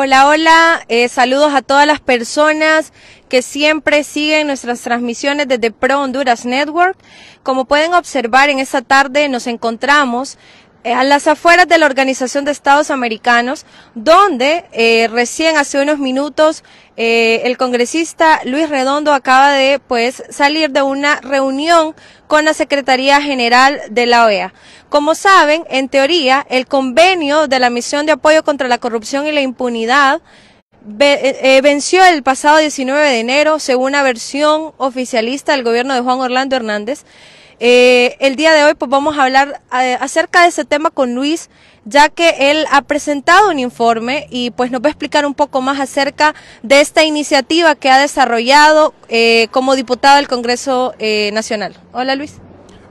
Hola, hola, eh, saludos a todas las personas que siempre siguen nuestras transmisiones desde Pro Honduras Network. Como pueden observar, en esta tarde nos encontramos eh, a las afueras de la Organización de Estados Americanos, donde eh, recién hace unos minutos eh, el congresista Luis Redondo acaba de pues salir de una reunión con la Secretaría General de la OEA. Como saben, en teoría, el convenio de la Misión de Apoyo contra la Corrupción y la Impunidad eh, eh, venció el pasado 19 de enero, según la versión oficialista del gobierno de Juan Orlando Hernández. Eh, el día de hoy pues vamos a hablar eh, acerca de ese tema con Luis, ya que él ha presentado un informe y pues nos va a explicar un poco más acerca de esta iniciativa que ha desarrollado eh, como diputado del Congreso Nacional. Hola Luis.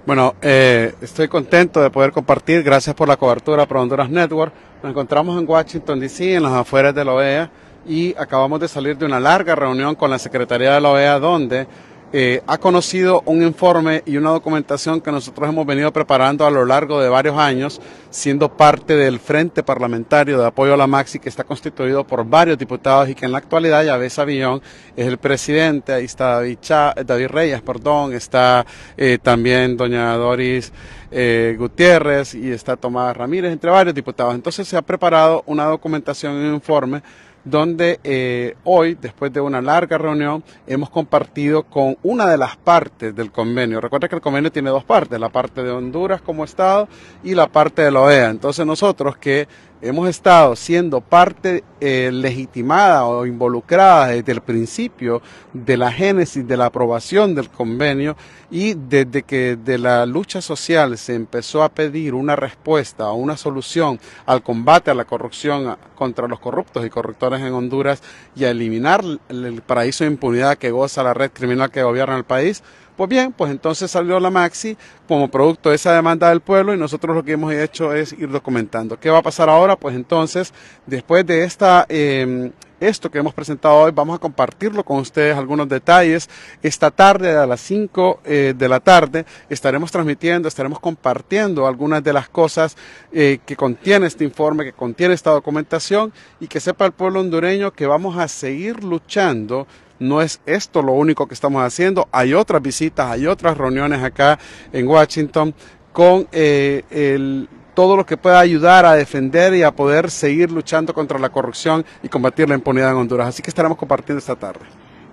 Bueno, estoy contento de poder compartir, gracias por la cobertura Pro Honduras Network. Nos encontramos en Washington, D.C., en las afueras de la OEA y acabamos de salir de una larga reunión con la Secretaría de la OEA donde eh, ha conocido un informe y una documentación que nosotros hemos venido preparando a lo largo de varios años, siendo parte del Frente Parlamentario de Apoyo a la Maxi, que está constituido por varios diputados y que en la actualidad ya ves Avillón es el presidente, ahí está David, David Reyes, perdón, está eh, también doña Doris eh, Gutiérrez y está Tomás Ramírez, entre varios diputados. Entonces se ha preparado una documentación y un informe donde eh, hoy, después de una larga reunión, hemos compartido con una de las partes del convenio. Recuerda que el convenio tiene dos partes, la parte de Honduras como Estado y la parte de la OEA. Entonces nosotros que hemos estado siendo parte eh, legitimada o involucrada desde el principio de la génesis de la aprobación del convenio y desde que de la lucha social se empezó a pedir una respuesta o una solución al combate a la corrupción contra los corruptos y corruptores en Honduras y a eliminar el paraíso de impunidad que goza la red criminal que gobierna el país, pues bien, pues entonces salió la Maxi como producto de esa demanda del pueblo y nosotros lo que hemos hecho es ir documentando. ¿Qué va a pasar ahora? Pues entonces, después de esta... Em, esto que hemos presentado hoy, vamos a compartirlo con ustedes algunos detalles. Esta tarde a las 5 eh, de la tarde estaremos transmitiendo, estaremos compartiendo algunas de las cosas eh, que contiene este informe, que contiene esta documentación y que sepa el pueblo hondureño que vamos a seguir luchando no es esto lo único que estamos haciendo. Hay otras visitas, hay otras reuniones acá en Washington con eh, todo lo que pueda ayudar a defender y a poder seguir luchando contra la corrupción y combatir la impunidad en Honduras. Así que estaremos compartiendo esta tarde.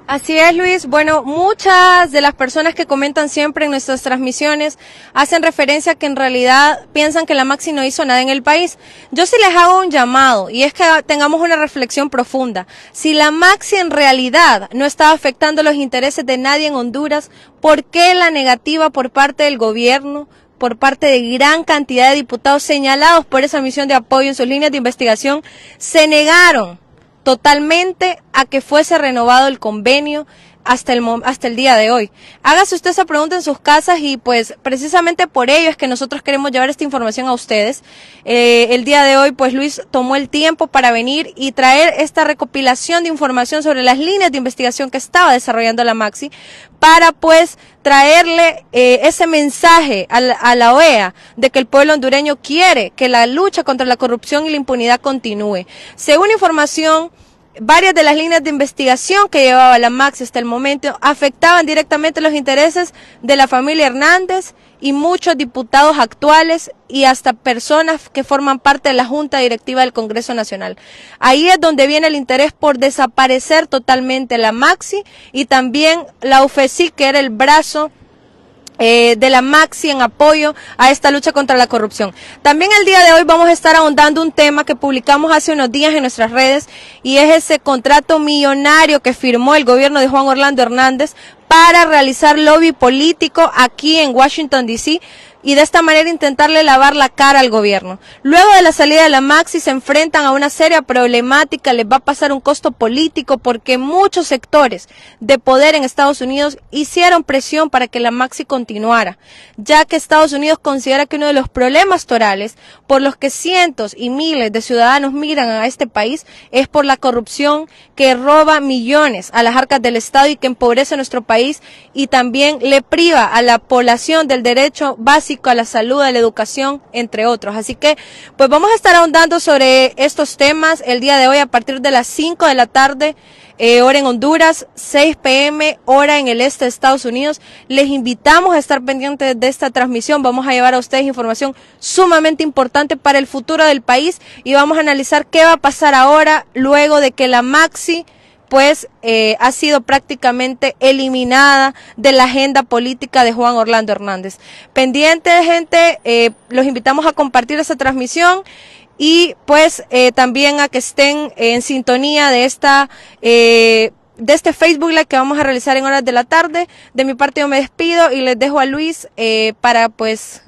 Así es, Luis. Bueno, muchas de las personas que comentan siempre en nuestras transmisiones hacen referencia a que en realidad piensan que la Maxi no hizo nada en el país. Yo sí les hago un llamado y es que tengamos una reflexión profunda. Si la Maxi en realidad no estaba afectando los intereses de nadie en Honduras, ¿por qué la negativa por parte del gobierno? por parte de gran cantidad de diputados señalados por esa misión de apoyo en sus líneas de investigación, se negaron totalmente a que fuese renovado el convenio hasta el, hasta el día de hoy. Hágase usted esa pregunta en sus casas y pues precisamente por ello es que nosotros queremos llevar esta información a ustedes. Eh, el día de hoy pues Luis tomó el tiempo para venir y traer esta recopilación de información sobre las líneas de investigación que estaba desarrollando la Maxi para pues traerle eh, ese mensaje a a la, OEA de que el pueblo hondureño quiere que la lucha contra la corrupción y la impunidad continúe. Según información Varias de las líneas de investigación que llevaba la Maxi hasta el momento afectaban directamente los intereses de la familia Hernández y muchos diputados actuales y hasta personas que forman parte de la Junta Directiva del Congreso Nacional. Ahí es donde viene el interés por desaparecer totalmente la Maxi y también la UFESI, que era el brazo eh, de la Maxi en apoyo a esta lucha contra la corrupción. También el día de hoy vamos a estar ahondando un tema que publicamos hace unos días en nuestras redes y es ese contrato millonario que firmó el gobierno de Juan Orlando Hernández para realizar lobby político aquí en Washington, D.C y de esta manera intentarle lavar la cara al gobierno. Luego de la salida de la Maxi se enfrentan a una seria problemática, les va a pasar un costo político porque muchos sectores de poder en Estados Unidos hicieron presión para que la Maxi continuara, ya que Estados Unidos considera que uno de los problemas torales por los que cientos y miles de ciudadanos miran a este país es por la corrupción que roba millones a las arcas del Estado y que empobrece a nuestro país y también le priva a la población del derecho básico a la salud, a la educación, entre otros. Así que, pues vamos a estar ahondando sobre estos temas el día de hoy a partir de las 5 de la tarde, eh, hora en Honduras, 6 pm, hora en el este de Estados Unidos. Les invitamos a estar pendientes de esta transmisión. Vamos a llevar a ustedes información sumamente importante para el futuro del país y vamos a analizar qué va a pasar ahora, luego de que la Maxi pues eh, ha sido prácticamente eliminada de la agenda política de Juan Orlando Hernández. Pendiente, gente, eh, los invitamos a compartir esta transmisión y pues eh, también a que estén en sintonía de esta de este Facebook Live que vamos a realizar en horas de la tarde. De mi parte yo me despido y les dejo a Luis para pues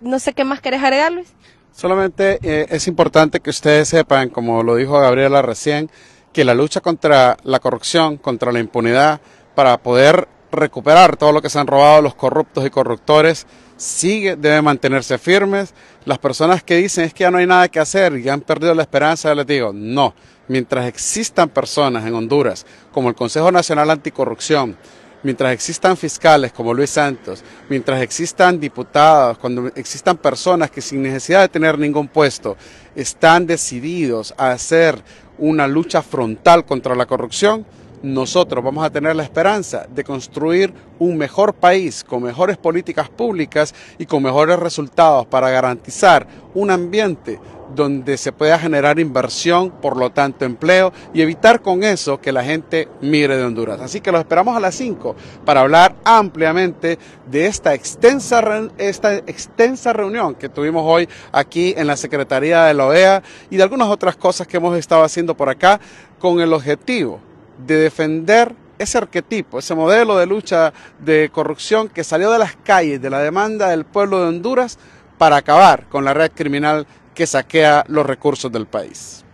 no sé qué más querés agregar Luis. Solamente es importante que ustedes sepan, como lo dijo Gabriela recién, que la lucha contra la corrupción, contra la impunidad, para poder recuperar todo lo que se han robado los corruptos y corruptores, sigue, debe mantenerse firmes. Las personas que dicen es que ya no hay nada que hacer y han perdido la esperanza, les digo, no. Mientras existan personas en Honduras, como el Consejo Nacional Anticorrupción, mientras existan fiscales como Luis Santos, mientras existan diputados, cuando existan personas que sin necesidad de tener ningún puesto están decididos a hacer una lucha frontal contra la corrupción, nosotros vamos a tener la esperanza de construir un mejor país con mejores políticas públicas y con mejores resultados para garantizar un ambiente donde se pueda generar inversión, por lo tanto empleo, y evitar con eso que la gente mire de Honduras. Así que los esperamos a las 5 para hablar ampliamente de esta extensa, esta extensa reunión que tuvimos hoy aquí en la Secretaría de la OEA y de algunas otras cosas que hemos estado haciendo por acá con el objetivo de defender ese arquetipo, ese modelo de lucha de corrupción que salió de las calles, de la demanda del pueblo de Honduras para acabar con la red criminal que saquea los recursos del país.